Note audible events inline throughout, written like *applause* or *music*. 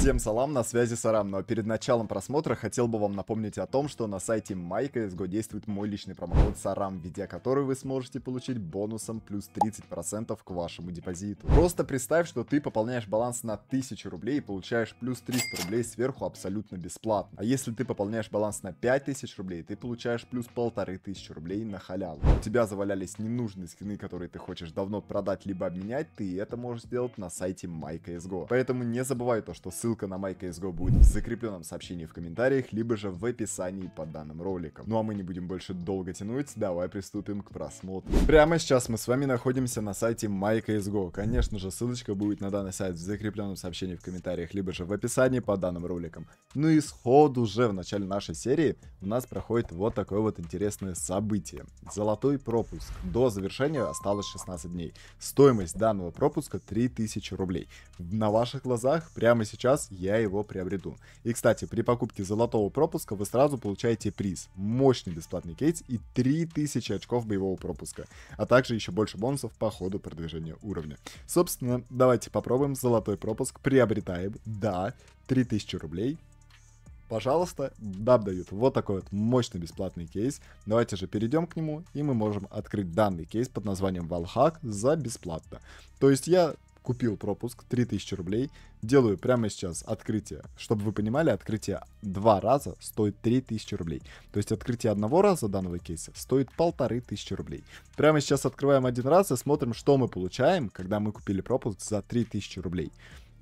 Всем салам, на связи Сарам, но ну а перед началом просмотра хотел бы вам напомнить о том, что на сайте MyCSGO действует мой личный промокод Сарам, введя который вы сможете получить бонусом плюс 30% к вашему депозиту. Просто представь, что ты пополняешь баланс на 1000 рублей и получаешь плюс 300 рублей сверху абсолютно бесплатно. А если ты пополняешь баланс на 5000 рублей, ты получаешь плюс 1500 рублей на халяву. У тебя завалялись ненужные скины, которые ты хочешь давно продать либо обменять, ты это можешь сделать на сайте MyCSGO. Поэтому не забывай то, что ссылка Ссылка на майка MyCSGO будет в закрепленном сообщении в комментариях, либо же в описании под данным роликом. Ну а мы не будем больше долго тянуть, давай приступим к просмотру. Прямо сейчас мы с вами находимся на сайте майка MyCSGO. Конечно же, ссылочка будет на данный сайт в закрепленном сообщении в комментариях, либо же в описании под данным роликом. Ну и сходу уже в начале нашей серии у нас проходит вот такое вот интересное событие. Золотой пропуск. До завершения осталось 16 дней. Стоимость данного пропуска 3000 рублей. На ваших глазах прямо сейчас раз я его приобрету. И, кстати, при покупке золотого пропуска вы сразу получаете приз, мощный бесплатный кейс и 3000 очков боевого пропуска, а также еще больше бонусов по ходу продвижения уровня. Собственно, давайте попробуем золотой пропуск, приобретаем, да, 3000 рублей, пожалуйста, даб дают вот такой вот мощный бесплатный кейс. Давайте же перейдем к нему, и мы можем открыть данный кейс под названием Valhack за бесплатно. То есть я купил пропуск, 3000 рублей, делаю прямо сейчас открытие. Чтобы вы понимали, открытие два раза стоит 3000 рублей. То есть открытие одного раза данного кейса стоит 1500 рублей. Прямо сейчас открываем один раз и смотрим, что мы получаем, когда мы купили пропуск за 3000 рублей.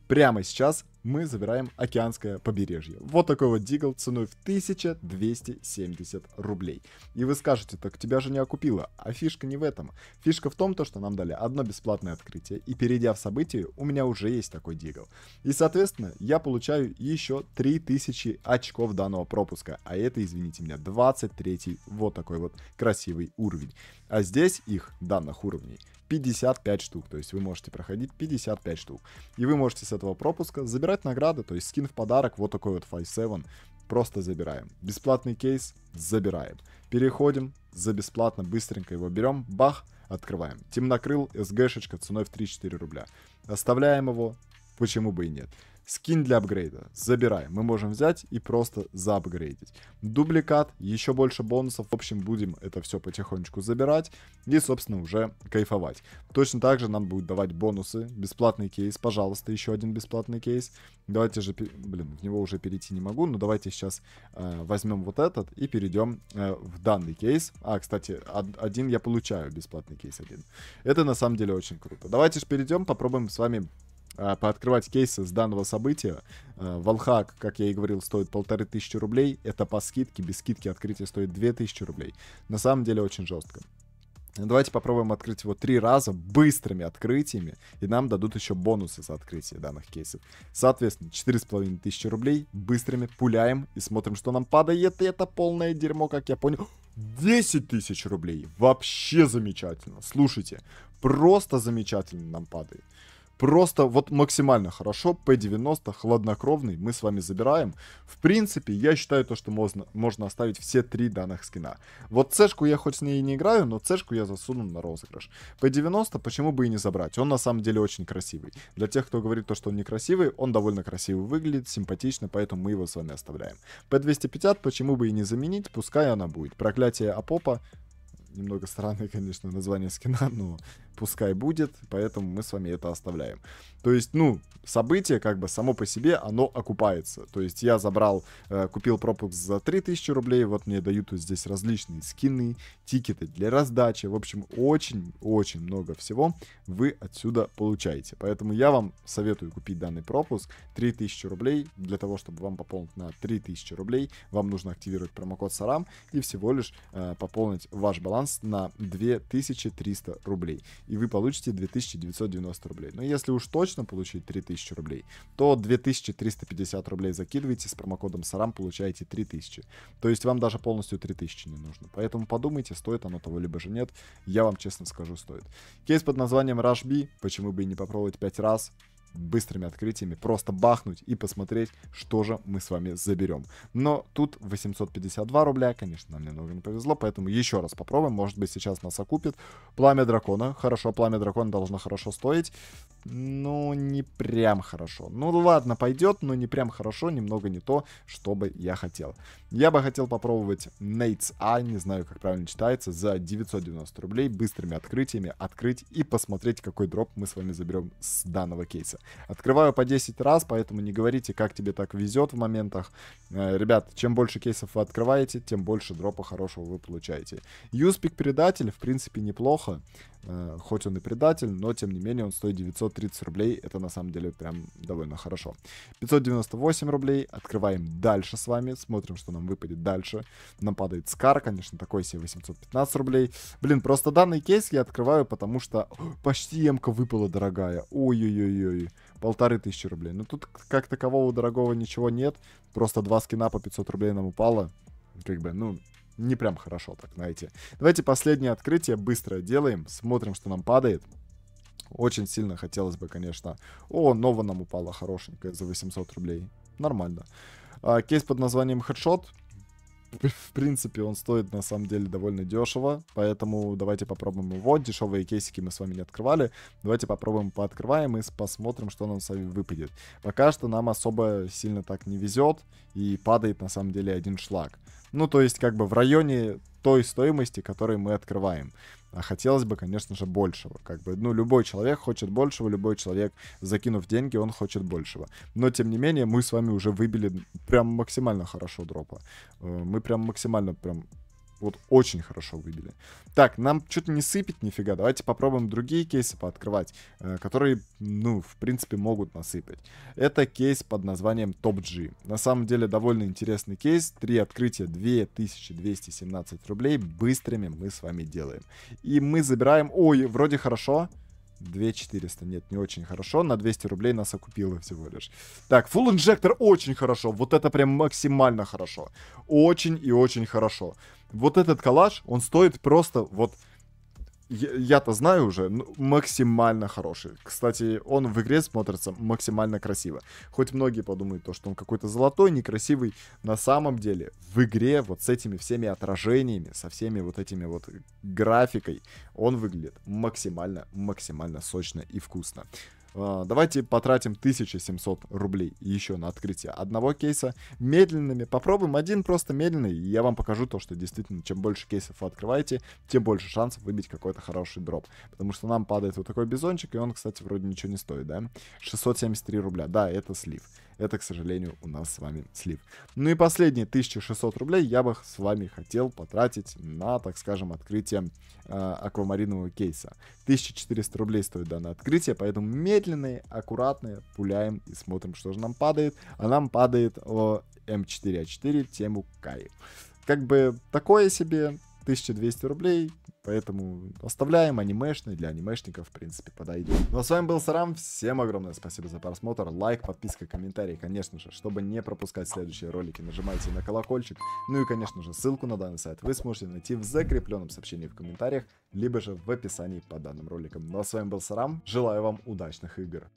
Прямо сейчас мы забираем океанское побережье. Вот такой вот дигл ценой в 1270 рублей. И вы скажете, так тебя же не окупило. А фишка не в этом. Фишка в том, то, что нам дали одно бесплатное открытие, и перейдя в событие, у меня уже есть такой дигл. И, соответственно, я получаю еще 3000 очков данного пропуска, а это, извините меня, 23 вот такой вот красивый уровень. А здесь их данных уровней 55 штук, то есть вы можете проходить 55 штук. И вы можете с этого пропуска забирать забирать награды, то есть скин в подарок, вот такой вот 5-7, просто забираем. Бесплатный кейс забираем. Переходим за бесплатно, быстренько его берем, бах, открываем. Темнокрыл, СГшечка ценой в 3-4 рубля. Оставляем его, почему бы и нет. Скин для апгрейда. Забирай. Мы можем взять и просто заапгрейдить. Дубликат. Еще больше бонусов. В общем, будем это все потихонечку забирать. И, собственно, уже кайфовать. Точно так же нам будут давать бонусы. Бесплатный кейс. Пожалуйста, еще один бесплатный кейс. Давайте же... Блин, в него уже перейти не могу. Но давайте сейчас э, возьмем вот этот и перейдем э, в данный кейс. А, кстати, один я получаю. Бесплатный кейс один. Это на самом деле очень круто. Давайте же перейдем, попробуем с вами а, пооткрывать кейсы с данного события. А, Валхак, как я и говорил, стоит полторы тысячи рублей. Это по скидке, без скидки открытие стоит две тысячи рублей. На самом деле очень жестко. Давайте попробуем открыть его три раза быстрыми открытиями, и нам дадут еще бонусы за открытие данных кейсов. Соответственно, тысячи рублей быстрыми пуляем и смотрим, что нам падает, и это полное дерьмо, как я понял. 10 тысяч рублей! Вообще замечательно! Слушайте, просто замечательно нам падает. Просто вот максимально хорошо. P90, хладнокровный, мы с вами забираем. В принципе, я считаю то, что можно, можно оставить все три данных скина. Вот цешку я хоть с ней и не играю, но цешку я засуну на розыгрыш. P90 почему бы и не забрать? Он на самом деле очень красивый. Для тех, кто говорит то, что он некрасивый, он довольно красиво выглядит, симпатично, поэтому мы его с вами оставляем. P250 почему бы и не заменить, пускай она будет. Проклятие Апопа немного странное, конечно, название скина, но пускай будет, поэтому мы с вами это оставляем. То есть, ну, событие, как бы само по себе, оно окупается. То есть я забрал, э, купил пропуск за 3000 рублей, вот мне дают вот здесь различные скины, тикеты для раздачи. В общем, очень-очень много всего вы отсюда получаете. Поэтому я вам советую купить данный пропуск 3000 рублей. Для того, чтобы вам пополнить на 3000 рублей, вам нужно активировать промокод SARAM и всего лишь э, пополнить ваш баланс на 2300 рублей. И вы получите 2990 рублей. Но если уж точно получить 3000 1000 рублей, то 2350 рублей закидываете, с промокодом САРАМ получаете 3000. То есть вам даже полностью 3000 не нужно. Поэтому подумайте, стоит оно того либо же нет. Я вам честно скажу, стоит. Кейс под названием Rush B, почему бы и не попробовать 5 раз быстрыми открытиями просто бахнуть и посмотреть, что же мы с вами заберем. Но тут 852 рубля, конечно, нам немного не повезло, поэтому еще раз попробуем. Может быть, сейчас нас окупит. Пламя дракона. Хорошо, пламя дракона должно хорошо стоить. Ну, не прям хорошо. Ну, ладно, пойдет, но не прям хорошо, немного не то, что бы я хотел. Я бы хотел попробовать Nates А, не знаю, как правильно читается, за 990 рублей быстрыми открытиями открыть и посмотреть, какой дроп мы с вами заберем с данного кейса нравится. Открываю по 10 раз, поэтому не говорите, как тебе так везет в моментах. Э, ребят, чем больше кейсов вы открываете, тем больше дропа хорошего вы получаете. Юспик предатель, в принципе, неплохо. Э, хоть он и предатель, но тем не менее он стоит 930 рублей. Это на самом деле прям довольно хорошо. 598 рублей. Открываем дальше с вами. Смотрим, что нам выпадет дальше. Нам падает Скар, конечно, такой себе 815 рублей. Блин, просто данный кейс я открываю, потому что О, почти емка выпала дорогая. Ой-ой-ой-ой рублей, полторы тысячи рублей. Но ну, тут как такового дорогого ничего нет, просто два скина по 500 рублей нам упало. Как бы, ну, не прям хорошо так, знаете. Давайте последнее открытие быстро делаем, смотрим, что нам падает. Очень сильно хотелось бы, конечно. О, Нова нам упала хорошенькая за 800 рублей. Нормально. А, кейс под названием Headshot. *laughs* В принципе, он стоит на самом деле довольно дешево, поэтому давайте попробуем его. Дешевые кейсики мы с вами не открывали. Давайте попробуем пооткрываем и посмотрим, что нам с вами выпадет. Пока что нам особо сильно так не везет и падает на самом деле один шлаг. Ну, то есть, как бы в районе той стоимости, которую мы открываем. А хотелось бы, конечно же, большего. Как бы, ну, любой человек хочет большего, любой человек, закинув деньги, он хочет большего. Но, тем не менее, мы с вами уже выбили прям максимально хорошо дропа. Э, мы прям максимально прям вот очень хорошо выбили. Так, нам что-то не сыпет нифига. Давайте попробуем другие кейсы пооткрывать, э, которые, ну, в принципе, могут насыпать. Это кейс под названием Top G. На самом деле довольно интересный кейс. Три открытия 2217 рублей. Быстрыми мы с вами делаем. И мы забираем... Ой, вроде хорошо. 2400, нет, не очень хорошо. На 200 рублей нас окупило всего лишь. Так, Full Injector очень хорошо. Вот это прям максимально хорошо. Очень и очень хорошо. Вот этот коллаж, он стоит просто вот я-то знаю уже, ну, максимально хороший. Кстати, он в игре смотрится максимально красиво. Хоть многие подумают, то, что он какой-то золотой, некрасивый. На самом деле, в игре вот с этими всеми отражениями, со всеми вот этими вот графикой, он выглядит максимально-максимально сочно и вкусно. А, давайте потратим 1700 рублей еще на открытие одного кейса медленными. Попробуем один просто медленный, и я вам покажу то, что действительно, чем больше кейсов вы открываете, тем больше шансов выбить какой-то хороший дроп. Потому что нам падает вот такой бизончик, и он, кстати, вроде ничего не стоит, да? 673 рубля, да, это слив. Это, к сожалению, у нас с вами слив. Ну и последние 1600 рублей я бы с вами хотел потратить на, так скажем, открытие э, аквамаринового кейса. 1400 рублей стоит данное открытие, поэтому медленные, аккуратные, пуляем и смотрим, что же нам падает. А нам падает о М4А4 эм тему Кай. Как бы такое себе, 1200 рублей, поэтому оставляем анимешный, для анимешников, в принципе, подойдет. Ну а с вами был Сарам, всем огромное спасибо за просмотр, лайк, подписка, комментарий, конечно же, чтобы не пропускать следующие ролики, нажимайте на колокольчик, ну и, конечно же, ссылку на данный сайт вы сможете найти в закрепленном сообщении в комментариях, либо же в описании под данным роликом. Ну а с вами был Сарам, желаю вам удачных игр!